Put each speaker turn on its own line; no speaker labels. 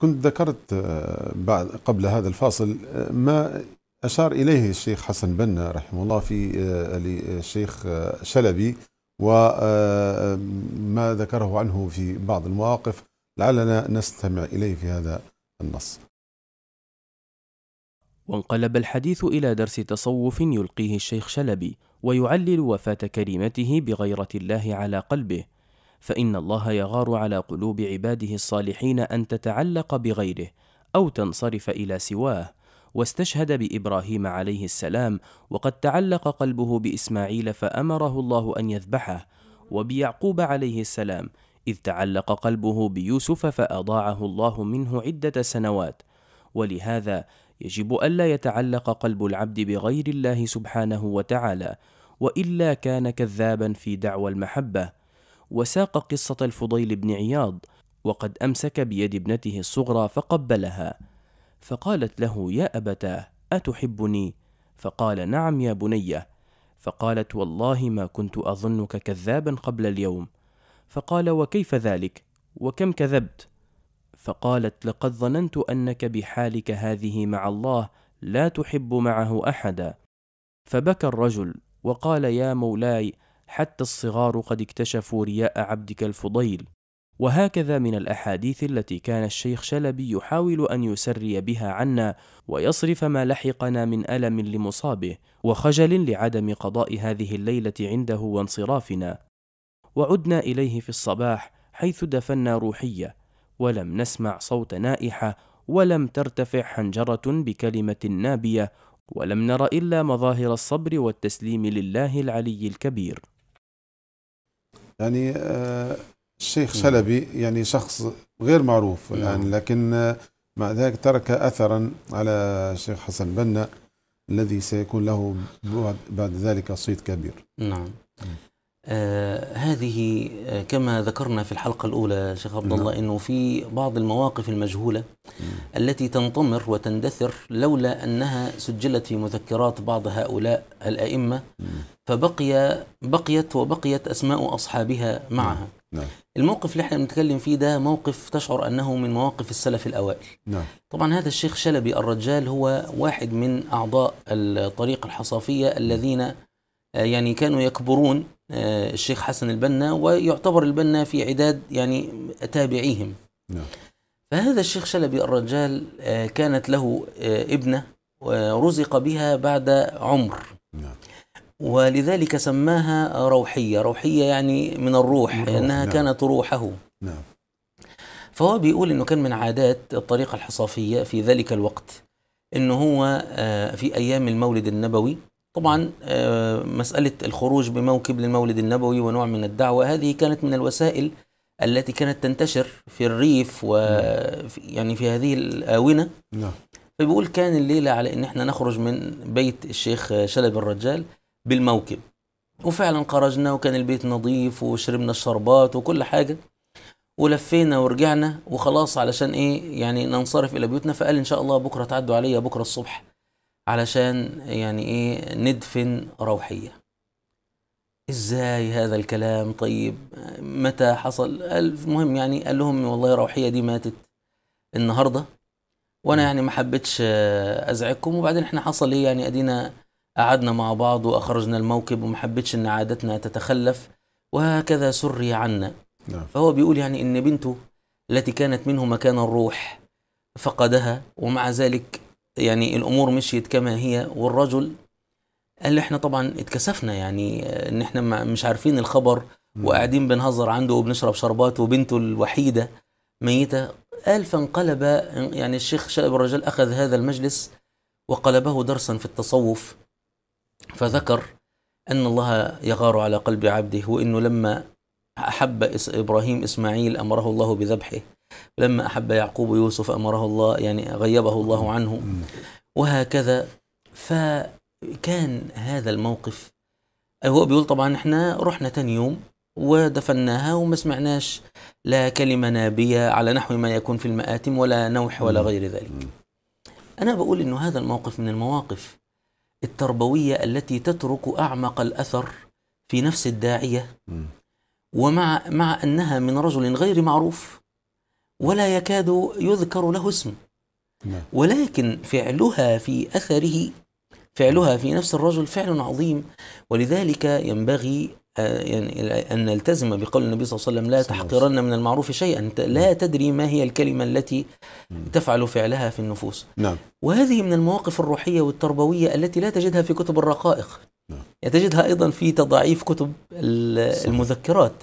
كنت ذكرت آه، بعد قبل هذا الفاصل آه، ما أشار إليه الشيخ حسن بنا رحمه الله في الشيخ آه، شلبي وما ذكره عنه في بعض المواقف لعلنا نستمع إليه
في هذا النص وانقلب الحديث إلى درس تصوف يلقيه الشيخ شلبي ويعلل وفاة كريمته بغيرة الله على قلبه فإن الله يغار على قلوب عباده الصالحين أن تتعلق بغيره أو تنصرف إلى سواه واستشهد بابراهيم عليه السلام وقد تعلق قلبه باسماعيل فامره الله ان يذبحه وبيعقوب عليه السلام اذ تعلق قلبه بيوسف فاضاعه الله منه عده سنوات ولهذا يجب الا يتعلق قلب العبد بغير الله سبحانه وتعالى والا كان كذابا في دعوى المحبه وساق قصة الفضيل بن عياض وقد أمسك بيد ابنته الصغرى فقبلها فقالت له يا أبتاه أتحبني؟ فقال نعم يا بنية فقالت والله ما كنت أظنك كذابا قبل اليوم فقال وكيف ذلك؟ وكم كذبت؟ فقالت لقد ظننت أنك بحالك هذه مع الله لا تحب معه أحدا فبكى الرجل وقال يا مولاي حتى الصغار قد اكتشفوا رياء عبدك الفضيل وهكذا من الاحاديث التي كان الشيخ شلبي يحاول ان يسري بها عنا ويصرف ما لحقنا من الم لمصابه وخجل لعدم قضاء هذه الليله عنده وانصرافنا وعدنا اليه في الصباح حيث دفنا روحيه ولم نسمع صوت نائحه ولم ترتفع حنجره بكلمه نابيه ولم نر الا مظاهر الصبر والتسليم لله العلي الكبير
يعني آه، الشيخ شلبي يعني شخص غير معروف نعم. الآن لكن آه، مع ذلك ترك أثرا على الشيخ حسن بنا الذي سيكون له بعد ذلك صيت كبير نعم آه هذه آه كما ذكرنا في الحلقة الأولى شيخ عبد الله نعم. أنه في بعض المواقف المجهولة مم. التي تنطمر وتندثر لولا أنها سجلت في مذكرات بعض هؤلاء الأئمة مم. فبقي بقيت وبقيت أسماء أصحابها معها مم. نعم، نعم. الموقف اللي احنا بنتكلم فيه ده موقف تشعر أنه من مواقف السلف الأوائل طبعا هذا الشيخ شلبي الرجال هو واحد من أعضاء الطريق الحصافية الذين آه، يعني كانوا يكبرون آه، الشيخ حسن البنا ويعتبر البنا في عداد يعني تابعيهم نعم. فهذا الشيخ شلبي الرجال آه، كانت له آه، ابنة ورزق بها بعد عمر نعم. ولذلك سماها روحية روحية يعني من الروح لأنها نعم. كانت روحه نعم. فهو بيقول أنه كان من عادات الطريقة الحصافية في ذلك الوقت أنه هو في أيام المولد النبوي طبعا آه، مسألة الخروج بموكب للمولد النبوي ونوع من الدعوة هذه كانت من الوسائل التي كانت تنتشر في الريف و نعم. يعني في هذه الآونة نعم فبيقول كان الليلة على إن إحنا نخرج من بيت الشيخ شلبي الرجال بالموكب وفعلا خرجنا وكان البيت نظيف وشربنا الشربات وكل حاجة ولفينا ورجعنا وخلاص علشان إيه يعني ننصرف إلى بيوتنا فقال إن شاء الله بكرة تعدوا عليا بكرة الصبح علشان يعني ايه ندفن روحيه ازاي هذا الكلام طيب متى حصل المهم يعني قال لهم والله روحيه دي ماتت النهارده وانا يعني ما حبيتش ازعجكم وبعدين احنا حصل ايه يعني ادينا قعدنا مع بعض واخرجنا الموكب وما حبيتش ان عادتنا تتخلف وهكذا سري عنا نعم. فهو بيقول يعني ان بنته التي كانت منه مكان الروح فقدها ومع ذلك يعني الامور مشيت كما هي والرجل قال لي احنا طبعا اتكسفنا يعني ان احنا مش عارفين الخبر وقاعدين بنهزر عنده وبنشرب شربات وبنته الوحيده ميته قال فانقلب يعني الشيخ شائب الرجال اخذ هذا المجلس وقلبه درسا في التصوف فذكر ان الله يغار على قلب عبده وانه لما احب ابراهيم اسماعيل امره الله بذبحه لما أحب يعقوب يوسف أمره الله يعني غيبه الله عنه وهكذا فكان هذا الموقف هو بيقول طبعا احنا رحنا تاني يوم ودفناها وما سمعناش لا كلمة نابية على نحو ما يكون في المآتم ولا نوح ولا غير ذلك أنا بقول أنه هذا الموقف من المواقف التربوية التي تترك أعمق الأثر في نفس الداعية ومع مع أنها من رجل غير معروف ولا يكاد يذكر له اسم نعم. ولكن فعلها في أثره فعلها في نفس الرجل فعل عظيم ولذلك ينبغي آه، يعني أن نلتزم بقول النبي صلى الله عليه وسلم لا تحقرن من المعروف شيئا لا نعم. تدري ما هي الكلمة التي نعم. تفعل فعلها في النفوس نعم. وهذه من المواقف الروحية والتربوية التي لا تجدها في كتب الرقائق تجدها أيضا في تضعيف كتب المذكرات